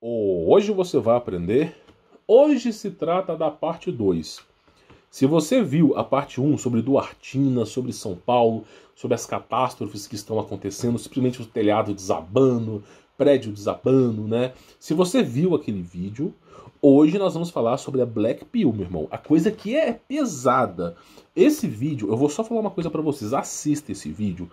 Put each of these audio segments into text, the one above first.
Hoje você vai aprender. Hoje se trata da parte 2. Se você viu a parte 1 sobre Duartina, sobre São Paulo, sobre as catástrofes que estão acontecendo, simplesmente o telhado desabando, prédio desabando, né? Se você viu aquele vídeo, hoje nós vamos falar sobre a Black Pill, meu irmão. A coisa que é pesada. Esse vídeo, eu vou só falar uma coisa para vocês, assista esse vídeo.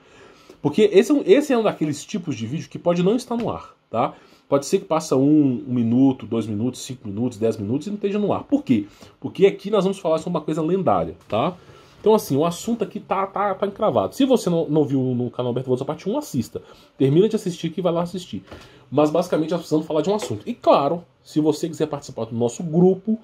Porque esse, é esse é um daqueles tipos de vídeo que pode não estar no ar, tá? Pode ser que passa um, um minuto, dois minutos, cinco minutos, dez minutos e não esteja no ar. Por quê? Porque aqui nós vamos falar sobre uma coisa lendária, tá? Então, assim, o assunto aqui tá, tá, tá encravado. Se você não, não viu no canal Alberto Bolsa parte 1, assista. Termina de assistir que vai lá assistir. Mas basicamente nós precisamos falar de um assunto. E claro, se você quiser participar do nosso grupo,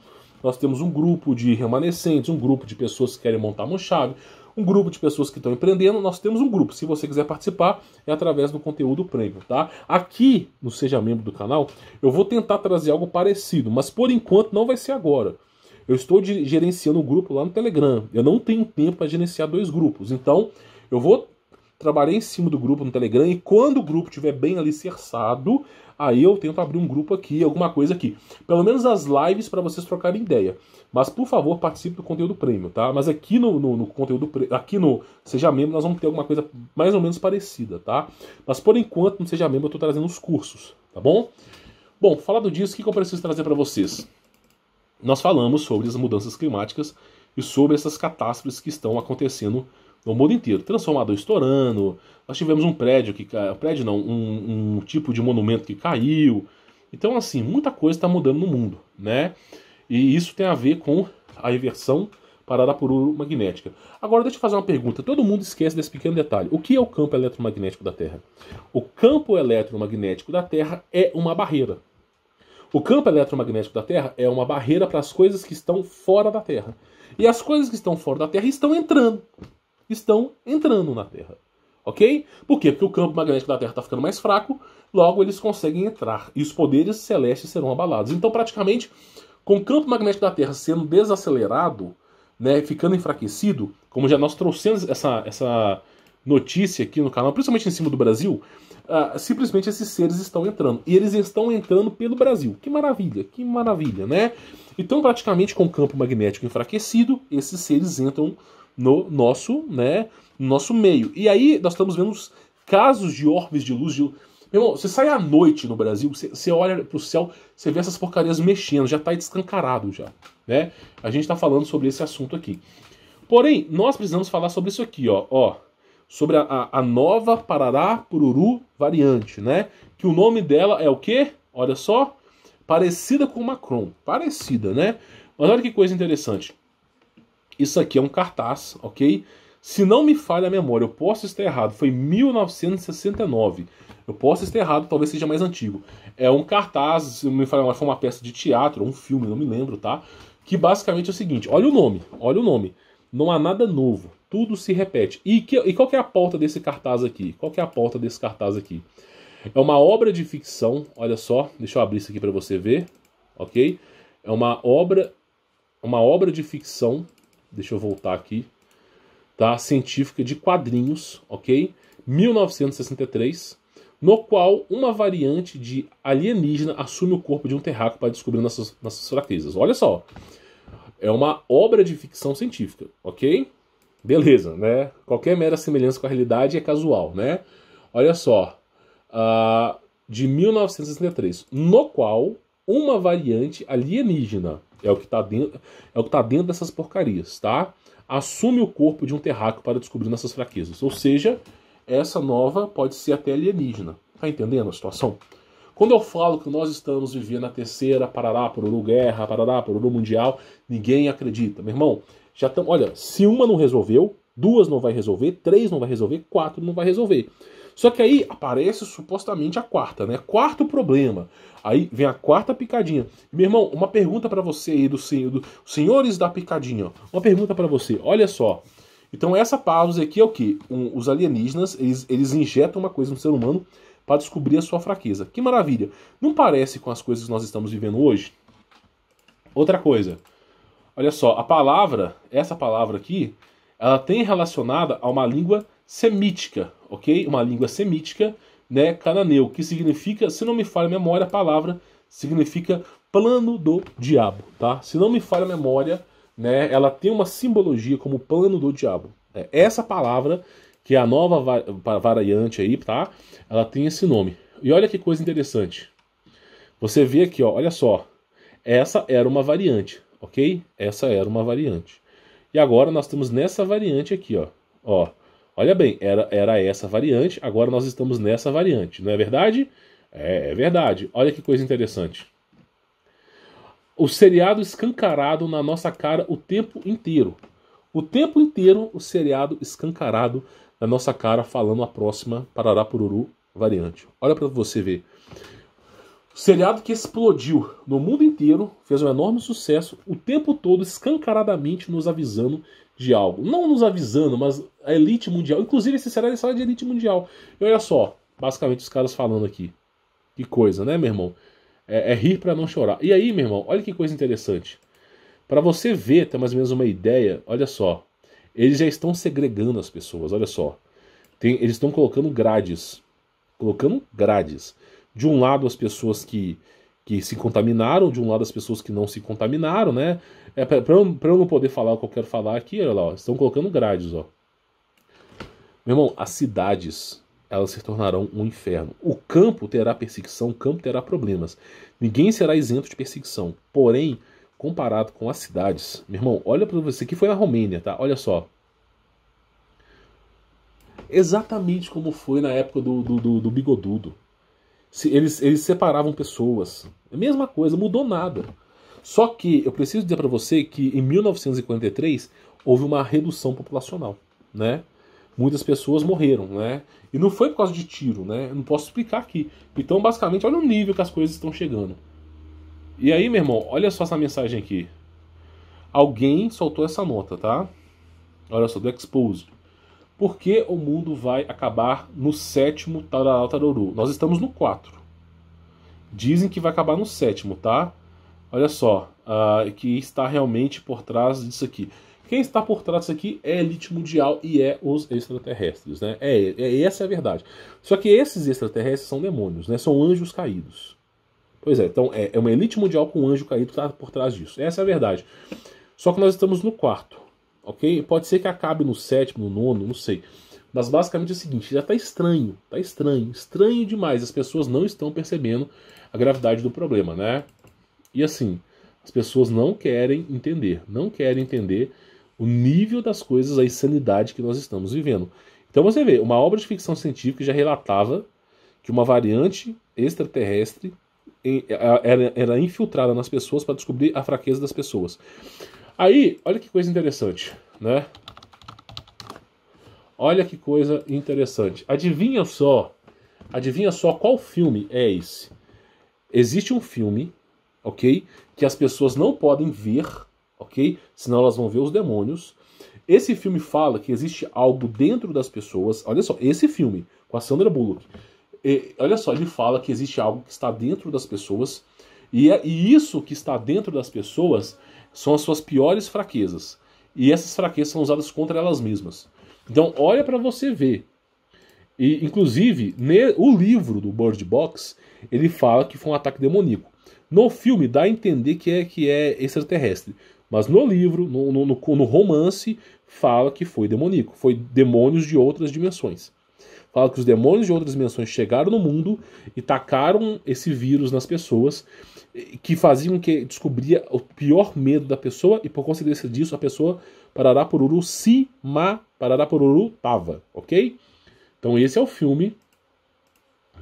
nós temos um grupo de remanescentes, um grupo de pessoas que querem montar uma chave um grupo de pessoas que estão empreendendo, nós temos um grupo. Se você quiser participar, é através do conteúdo premium, tá? Aqui no Seja Membro do canal, eu vou tentar trazer algo parecido, mas por enquanto não vai ser agora. Eu estou gerenciando o um grupo lá no Telegram. Eu não tenho tempo para gerenciar dois grupos. Então, eu vou trabalhar em cima do grupo no Telegram e quando o grupo estiver bem alicerçado, aí eu tento abrir um grupo aqui, alguma coisa aqui. Pelo menos as lives para vocês trocarem ideia. Mas por favor, participe do conteúdo prêmio, tá? Mas aqui no, no, no conteúdo aqui no Seja Membro, nós vamos ter alguma coisa mais ou menos parecida, tá? Mas por enquanto, no Seja Membro, eu estou trazendo os cursos, tá bom? Bom, falado disso, o que eu preciso trazer para vocês? Nós falamos sobre as mudanças climáticas e sobre essas catástrofes que estão acontecendo no mundo inteiro. Transformador estourando, nós tivemos um prédio que caiu, prédio não, um, um, tipo de monumento que caiu. Então, assim, muita coisa está mudando no mundo, né? E isso tem a ver com a inversão Pararapuru magnética. Agora, deixa eu fazer uma pergunta. Todo mundo esquece desse pequeno detalhe. O que é o campo eletromagnético da Terra? O campo eletromagnético da Terra é uma barreira. O campo eletromagnético da Terra é uma barreira para as coisas que estão fora da Terra. E as coisas que estão fora da Terra estão entrando estão entrando na Terra. Ok? Por quê? Porque o campo magnético da Terra está ficando mais fraco, logo eles conseguem entrar e os poderes celestes serão abalados. Então, praticamente, com o campo magnético da Terra sendo desacelerado, né, ficando enfraquecido, como já nós trouxemos essa, essa notícia aqui no canal, principalmente em cima do Brasil, uh, simplesmente esses seres estão entrando. E eles estão entrando pelo Brasil. Que maravilha, que maravilha, né? Então, praticamente, com o campo magnético enfraquecido, esses seres entram no nosso, né, nosso meio. E aí nós estamos vendo casos de orbes de luz. De... Meu irmão, você sai à noite no Brasil, você, você olha pro céu, você vê essas porcarias mexendo, já tá descancarado já, né? A gente tá falando sobre esse assunto aqui. Porém, nós precisamos falar sobre isso aqui, ó, ó sobre a, a nova Parará-Pururu variante, né? Que o nome dela é o quê? Olha só, parecida com Macron, parecida, né? Mas olha que coisa interessante. Isso aqui é um cartaz, ok? Se não me falha a memória, eu posso estar errado, foi 1969. Eu posso estar errado, talvez seja mais antigo. É um cartaz, se não me falha a memória, foi uma peça de teatro, um filme, não me lembro, tá? Que basicamente é o seguinte: olha o nome, olha o nome. Não há nada novo, tudo se repete. E, que, e qual que é a pauta desse cartaz aqui? Qual que é a pauta desse cartaz aqui? É uma obra de ficção, olha só, deixa eu abrir isso aqui para você ver, ok? É uma obra, uma obra de ficção deixa eu voltar aqui, tá? Científica de quadrinhos, ok? 1963, no qual uma variante de alienígena assume o corpo de um terráqueo para descobrir nossas, nossas fraquezas. Olha só, é uma obra de ficção científica, ok? Beleza, né? Qualquer mera semelhança com a realidade é casual, né? Olha só, uh, de 1963, no qual uma variante alienígena é o que está dentro, é o que tá dentro dessas porcarias, tá? Assume o corpo de um terráqueo para descobrir nossas fraquezas. Ou seja, essa nova pode ser até alienígena. Tá entendendo a situação? Quando eu falo que nós estamos vivendo a terceira parará poruru guerra, parará poruru mundial, ninguém acredita. Meu irmão, já estamos, olha, se uma não resolveu, duas não vai resolver, três não vai resolver, quatro não vai resolver. Só que aí aparece supostamente a quarta, né? Quarto problema. Aí vem a quarta picadinha. Meu irmão, uma pergunta para você aí do, do senhores da picadinha. Uma pergunta para você. Olha só. Então essa pausa aqui é o que? Um, os alienígenas, eles, eles injetam uma coisa no ser humano para descobrir a sua fraqueza. Que maravilha. Não parece com as coisas que nós estamos vivendo hoje? Outra coisa. Olha só, a palavra, essa palavra aqui, ela tem relacionada a uma língua semítica, ok? Uma língua semítica, né? Cananeu, que significa, se não me falha a memória, a palavra significa plano do diabo, tá? Se não me falha a memória, né? Ela tem uma simbologia como plano do diabo. É Essa palavra, que é a nova variante aí, tá? Ela tem esse nome. E olha que coisa interessante. Você vê aqui, ó, olha só. Essa era uma variante, ok? Essa era uma variante. E agora nós estamos nessa variante aqui, ó. Ó, Olha bem, era, era essa variante, agora nós estamos nessa variante, não é verdade? É, é verdade. Olha que coisa interessante. O seriado escancarado na nossa cara o tempo inteiro. O tempo inteiro, o seriado escancarado na nossa cara, falando a próxima Pararapururu variante. Olha para você ver. O seriado que explodiu no mundo inteiro, fez um enorme sucesso, o tempo todo escancaradamente nos avisando de algo. Não nos avisando, mas a elite mundial. Inclusive, esse será a sala de elite mundial. E olha só, basicamente os caras falando aqui. Que coisa, né, meu irmão? É, é rir para não chorar. E aí, meu irmão, olha que coisa interessante. Para você ver, ter mais ou menos uma ideia, olha só. Eles já estão segregando as pessoas, olha só. Tem, eles estão colocando grades. Colocando grades. De um lado, as pessoas que, que se contaminaram, de um lado, as pessoas que não se contaminaram, né? É, pra, pra, eu, pra, eu, não poder falar o que eu quero falar aqui, olha lá, ó, estão colocando grades, ó. Meu irmão, as cidades, elas se tornarão um inferno. O campo terá perseguição, o campo terá problemas. Ninguém será isento de perseguição. Porém, comparado com as cidades, meu irmão, olha para você, que foi na Romênia, tá? Olha só. Exatamente como foi na época do, do, do, do bigodudo. Se, eles, eles separavam pessoas. É mesma coisa, mudou nada. Só que eu preciso dizer para você que em 1943 houve uma redução populacional, né? Muitas pessoas morreram, né? E não foi por causa de tiro, né? Eu não posso explicar aqui. Então, basicamente, olha o nível que as coisas estão chegando. E aí, meu irmão, olha só essa mensagem aqui. Alguém soltou essa nota, tá? Olha só, do Exposed. Por que o mundo vai acabar no sétimo tararau tarorô? Nós estamos no quatro. Dizem que vai acabar no sétimo, tá? Olha só, uh, que está realmente por trás disso aqui. Quem está por trás disso aqui é a elite mundial e é os extraterrestres, né? É, é, essa é a verdade. Só que esses extraterrestres são demônios, né? São anjos caídos. Pois é, então é, é uma elite mundial com um anjo caído que está por trás disso. Essa é a verdade. Só que nós estamos no quarto, ok? Pode ser que acabe no sétimo, no nono, não sei. Mas basicamente é o seguinte, já está estranho, está estranho, estranho demais. As pessoas não estão percebendo a gravidade do problema, né? E assim, as pessoas não querem entender, não querem entender o nível das coisas, a insanidade que nós estamos vivendo. Então você vê, uma obra de ficção científica já relatava que uma variante extraterrestre era, infiltrada nas pessoas para descobrir a fraqueza das pessoas. Aí, olha que coisa interessante, né? Olha que coisa interessante. Adivinha só, adivinha só qual filme é esse? Existe um filme ok? Que as pessoas não podem ver, ok? Senão elas vão ver os demônios. Esse filme fala que existe algo dentro das pessoas. Olha só, esse filme, com a Sandra Bullock. E, olha só, ele fala que existe algo que está dentro das pessoas. E, é, e isso que está dentro das pessoas são as suas piores fraquezas. E essas fraquezas são usadas contra elas mesmas. Então, olha para você ver. E, inclusive, ne, o livro do Bird Box, ele fala que foi um ataque demoníaco. No filme dá a entender que é, que é extraterrestre. Mas no livro, no, no, no romance, fala que foi demoníaco. Foi demônios de outras dimensões. Fala que os demônios de outras dimensões chegaram no mundo e tacaram esse vírus nas pessoas, que faziam que descobria o pior medo da pessoa, e por consequência disso a pessoa Parará Poruru se ma Parará uru tava, ok? Então esse é o filme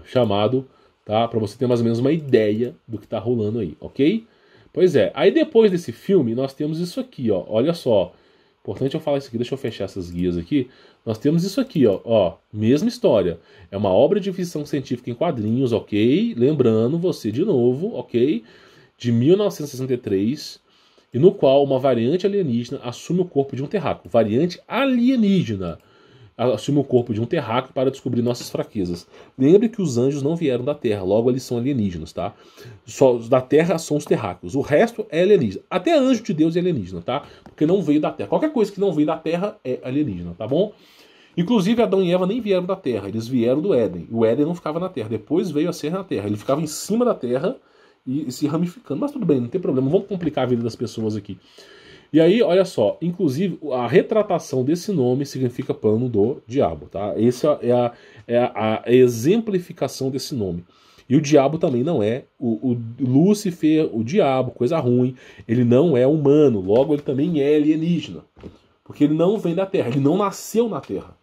chamado tá? Para você ter mais ou menos uma ideia do que está rolando aí, ok? Pois é. Aí depois desse filme nós temos isso aqui, ó. Olha só. Importante eu falar isso aqui. Deixa eu fechar essas guias aqui. Nós temos isso aqui, ó. ó mesma história. É uma obra de ficção científica em quadrinhos, ok? Lembrando você de novo, ok? De 1963 e no qual uma variante alienígena assume o corpo de um terráqueo. Variante alienígena assume o corpo de um terráqueo para descobrir nossas fraquezas. Lembre que os anjos não vieram da Terra, logo eles são alienígenas, tá? Só da Terra são os terráqueos, o resto é alienígena. Até anjo de Deus é alienígena, tá? Porque não veio da Terra. Qualquer coisa que não veio da Terra é alienígena, tá bom? Inclusive, Adão e Eva nem vieram da Terra, eles vieram do Éden. O Éden não ficava na Terra, depois veio a ser na Terra. Ele ficava em cima da Terra e se ramificando. Mas tudo bem, não tem problema, vamos complicar a vida das pessoas aqui. E aí, olha só, inclusive a retratação desse nome significa pano do diabo, tá? Essa é, é a, é a, exemplificação desse nome. E o diabo também não é. O, o, Lúcifer, o diabo, coisa ruim, ele não é humano, logo ele também é alienígena. Porque ele não vem da Terra, ele não nasceu na Terra.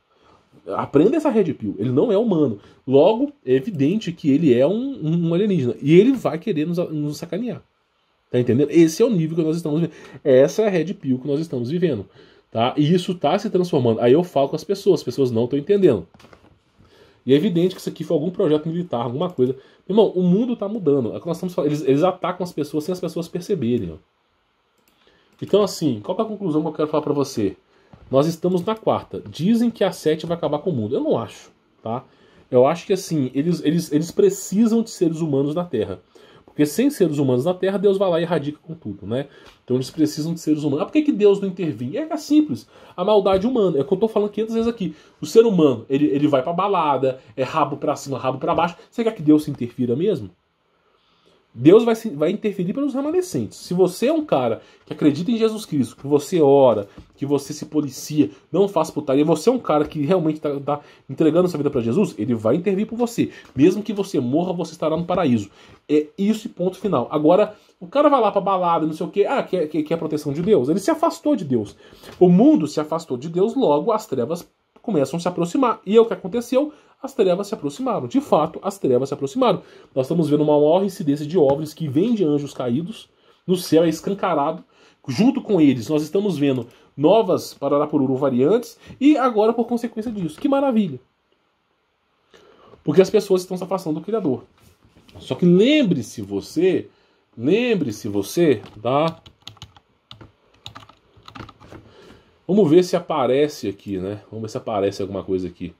Aprenda essa rede pio, ele não é humano. Logo, é evidente que ele é um, um alienígena. E ele vai querer nos, nos sacanear. Tá entendendo? Esse é o nível que nós estamos vivendo. Essa é a red pill que nós estamos vivendo. Tá? E isso está se transformando. Aí eu falo com as pessoas, as pessoas não estão entendendo. E é evidente que isso aqui foi algum projeto militar, alguma coisa. irmão, o mundo está mudando. É nós estamos falando. Eles, eles atacam as pessoas sem as pessoas perceberem. Ó. Então, assim, qual é a conclusão que eu quero falar para você? Nós estamos na quarta. Dizem que a sete vai acabar com o mundo. Eu não acho, tá? Eu acho que, assim, eles, eles, eles precisam de seres humanos na Terra. Porque sem seres humanos na Terra, Deus vai lá e erradica com tudo, né? Então eles precisam de seres humanos. Ah, por que, que Deus não intervém? É, é simples. A maldade humana. É o que eu tô falando 500 vezes aqui. O ser humano, ele, ele vai pra balada, é rabo pra cima, rabo pra baixo. Você quer que Deus se interfira mesmo? Deus vai, vai interferir pelos remanescentes. Se você é um cara que acredita em Jesus Cristo, que você ora, que você se policia, não faz putaria, você é um cara que realmente está tá entregando sua vida para Jesus, ele vai intervir por você. Mesmo que você morra, você estará no paraíso. É isso e ponto final. Agora, o cara vai lá para balada, não sei o quê, ah, quer, quer, quer a proteção de Deus. Ele se afastou de Deus. O mundo se afastou de Deus, logo as trevas começam a se aproximar. E é o que aconteceu as trevas se aproximaram. De fato, as trevas se aproximaram. Nós estamos vendo uma maior incidência de obras que vem de anjos caídos, no céu é escancarado. Junto com eles, nós estamos vendo novas Pararapururu variantes e agora por consequência disso. Que maravilha! Porque as pessoas estão se afastando do Criador. Só que lembre-se você, lembre-se você da. Tá? Vamos ver se aparece aqui, né? Vamos ver se aparece alguma coisa aqui.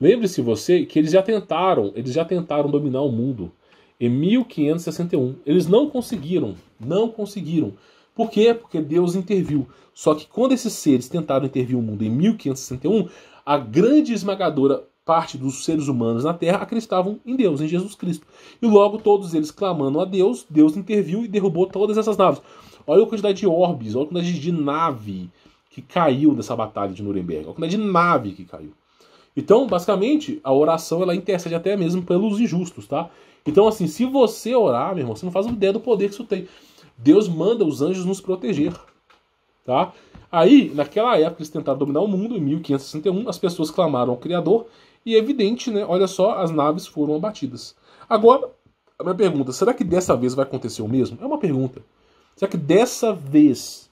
Lembre-se você que eles já tentaram, eles já tentaram dominar o mundo em 1561. Eles não conseguiram, não conseguiram. Por quê? Porque Deus interviu. Só que quando esses seres tentaram intervir o mundo em 1561, a grande esmagadora parte dos seres humanos na Terra acreditavam em Deus, em Jesus Cristo. E logo todos eles clamando a Deus, Deus interviu e derrubou todas essas naves. Olha a quantidade de orbes, olha a quantidade de nave que caiu nessa batalha de Nuremberg, olha a quantidade de nave que caiu. Então, basicamente, a oração ela intercede até mesmo pelos injustos, tá? Então, assim, se você orar, meu irmão, você não faz ideia do poder que isso tem. Deus manda os anjos nos proteger, tá? Aí, naquela época, eles tentaram dominar o mundo, em 1561, as pessoas clamaram ao Criador, e é evidente, né? Olha só, as naves foram abatidas. Agora, a minha pergunta, será que dessa vez vai acontecer o mesmo? É uma pergunta. Será que dessa vez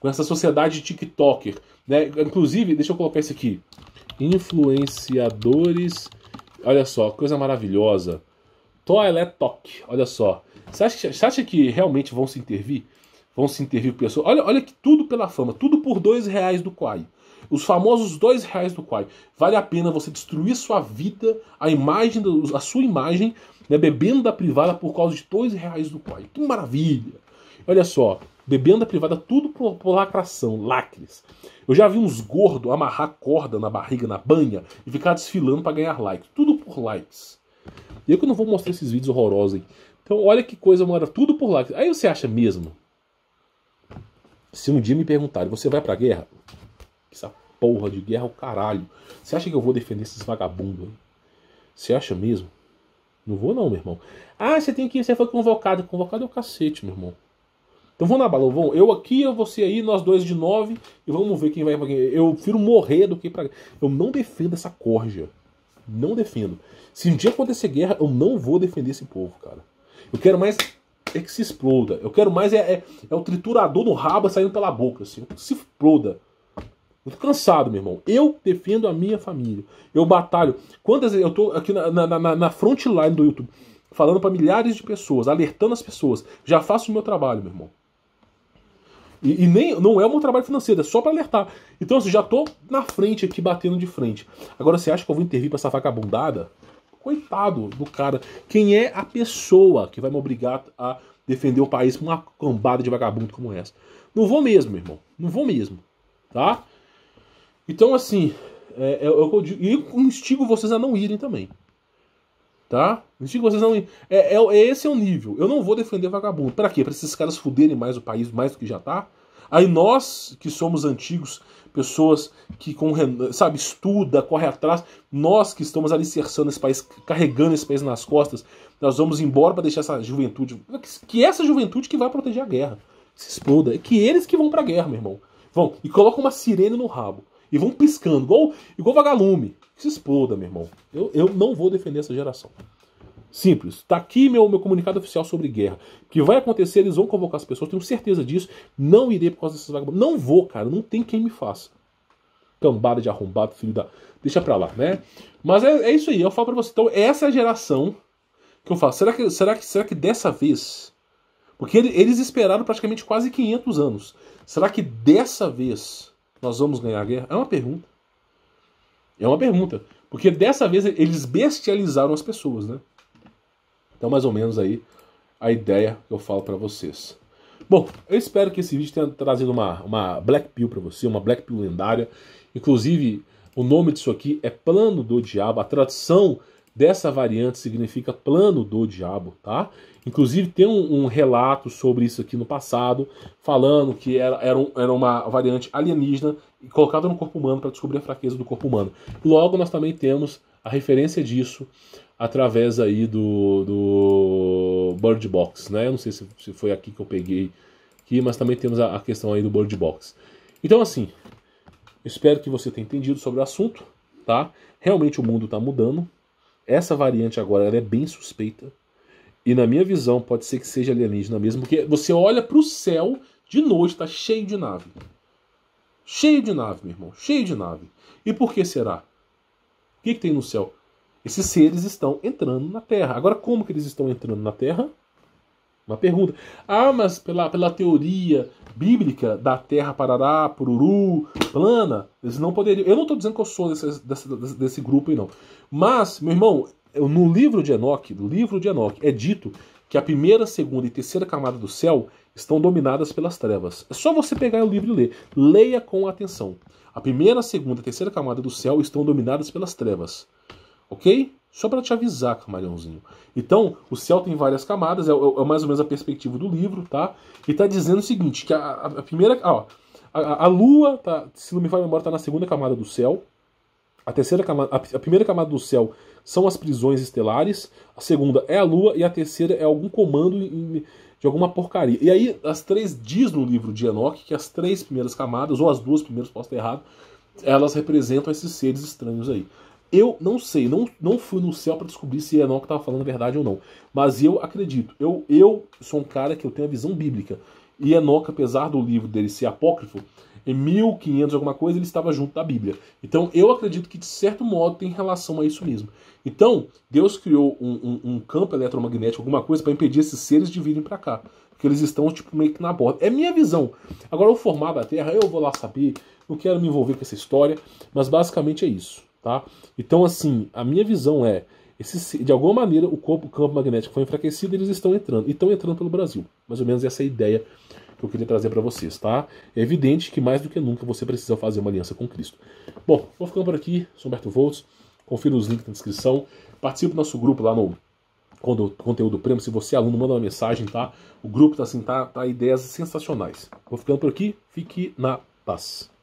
com essa sociedade TikToker. Né? Inclusive, deixa eu colocar isso aqui: influenciadores. Olha só, coisa maravilhosa. Toiletok, olha só. Você acha, você acha que realmente vão se intervir? Vão se intervir pessoas? Olha, olha que tudo pela fama, tudo por dois reais do Quai. Os famosos dois reais do Quai. Vale a pena você destruir sua vida, a imagem, a sua imagem, né, bebendo da privada por causa de dois reais do Quai. Que maravilha! Olha só, bebendo a privada, tudo por, por lacração, lacres. Eu já vi uns gordos amarrar corda na barriga, na banha, e ficar desfilando para ganhar likes. Tudo por likes. E é eu que não vou mostrar esses vídeos horrorosos aí. Então, olha que coisa, mano, tudo por likes. Aí você acha mesmo? Se um dia me perguntarem, você vai pra guerra? Essa porra de guerra é o caralho. Você acha que eu vou defender esses vagabundos aí? Você acha mesmo? Não vou não, meu irmão. Ah, você tem que. Você foi convocado. Convocado é o cacete, meu irmão. Então vamos na bala, vamos. eu aqui, eu você aí, nós dois de nove, e vamos ver quem vai pra quem. Eu prefiro morrer do que pra. Eu não defendo essa corja. Não defendo. Se um dia acontecer guerra, eu não vou defender esse povo, cara. Eu quero mais é que se exploda. Eu quero mais é, é, é o triturador no rabo saindo pela boca, assim. Que se exploda. Eu tô cansado, meu irmão. Eu defendo a minha família. Eu batalho. Quantas eu tô aqui na, na, na, na front line do YouTube, falando para milhares de pessoas, alertando as pessoas. Já faço o meu trabalho, meu irmão. E, e, nem não é um trabalho financeiro, é só para alertar. Então, assim, já tô na frente aqui, batendo de frente. Agora, você acha que eu vou intervir para essa vagabundada? Coitado do cara. Quem é a pessoa que vai me obrigar a defender o país com uma cambada de vagabundo como essa? Não vou mesmo, meu irmão. Não vou mesmo. Tá? Então, assim, é, é, eu, eu instigo vocês a não irem também tá? Digo, vocês não. É, é, é, esse é o nível. Eu não vou defender vagabundo. Para quê? Para esses caras fuderem mais o país, mais do que já tá? Aí nós, que somos antigos, pessoas que, com, sabe, estuda, corre atrás, nós que estamos alicerçando esse país, carregando esse país nas costas, nós vamos embora para deixar essa juventude. Que essa juventude que vai proteger a guerra. Se exploda. É que eles que vão pra guerra, meu irmão. Vão e colocam uma sirene no rabo. E vão piscando, igual, igual vagalume se exploda, meu irmão. Eu, eu não vou defender essa geração. Simples. Tá aqui meu, meu comunicado oficial sobre guerra. que vai acontecer, eles vão convocar as pessoas, tenho certeza disso. Não irei por causa dessas vagas. Não vou, cara. Não tem quem me faça. Cambada de arrombado, filho da. Deixa pra lá, né? Mas é, é isso aí, eu falo pra você. Então, essa é a geração que eu falo. Será que, será que, será que dessa vez. Porque eles esperaram praticamente quase 500 anos. Será que dessa vez nós vamos ganhar a guerra? É uma pergunta. É uma pergunta. Porque dessa vez eles bestializaram as pessoas, né? Então, mais ou menos aí a ideia que eu falo para vocês. Bom, eu espero que esse vídeo tenha trazido uma, uma Black Pill para você, uma Black Pill lendária. Inclusive, o nome disso aqui é Plano do Diabo. A tradução dessa variante significa plano do diabo, tá? Inclusive tem um, um relato sobre isso aqui no passado, falando que era, era, um, era uma variante alienígena colocada no corpo humano para descobrir a fraqueza do corpo humano. Logo nós também temos a referência disso através aí do, do Bird Box, né? Eu não sei se, se foi aqui que eu peguei, aqui, mas também temos a, a questão aí do Bird Box. Então assim, espero que você tenha entendido sobre o assunto, tá? Realmente o mundo está mudando, essa variante agora ela é bem suspeita. E na minha visão, pode ser que seja alienígena mesmo, porque você olha para o céu de noite, está cheio de nave. Cheio de nave, meu irmão, cheio de nave. E por que será? O que, que tem no céu? Esses seres estão entrando na Terra. Agora, como que eles estão entrando na Terra? Uma pergunta. Ah, mas pela, pela teoria bíblica da terra parará, pururu, plana, eles não poderiam. Eu não estou dizendo que eu sou desse, desse, desse grupo aí, não. Mas, meu irmão, no livro de Enoque, no livro de Enoque, é dito que a primeira, segunda e terceira camada do céu estão dominadas pelas trevas. É só você pegar o livro e ler. Leia com atenção. A primeira, segunda e terceira camada do céu estão dominadas pelas trevas. Ok? Só para te avisar, camarãozinho. Então, o céu tem várias camadas, é, é, é, mais ou menos a perspectiva do livro, tá? E tá dizendo o seguinte, que a, a primeira... Ó, a, a, lua, tá, se não me falha a memória, tá na segunda camada do céu. A terceira camada, a primeira camada do céu são as prisões estelares, a segunda é a lua e a terceira é algum comando em, de alguma porcaria. E aí as três diz no livro de Enoch que as três primeiras camadas ou as duas primeiras, posso ter errado, elas representam esses seres estranhos aí. Eu não sei, não, não fui no céu para descobrir se Enoque estava falando a verdade ou não. Mas eu acredito. Eu, eu sou um cara que eu tenho a visão bíblica. E Enoque, apesar do livro dele ser apócrifo, em 1500 alguma coisa, ele estava junto da Bíblia. Então eu acredito que de certo modo tem relação a isso mesmo. Então Deus criou um, um, um campo eletromagnético, alguma coisa, para impedir esses seres de virem para cá. Porque eles estão tipo, meio que na borda. É minha visão. Agora o formato da Terra, eu vou lá saber, não quero me envolver com essa história, mas basicamente é isso tá? Então, assim, a minha visão é, esse, de alguma maneira, o corpo, o campo magnético foi enfraquecido, e eles estão entrando, e estão entrando pelo Brasil. Mais ou menos essa é a ideia que eu queria trazer para vocês, tá? É evidente que mais do que nunca você precisa fazer uma aliança com Cristo. Bom, vou ficando por aqui, sou Humberto Volts, confira os links na descrição, participe do nosso grupo lá no conteúdo prêmio, se você é aluno, manda uma mensagem, tá? O grupo tá assim, tá, tá ideias sensacionais. Vou ficando por aqui, fique na paz.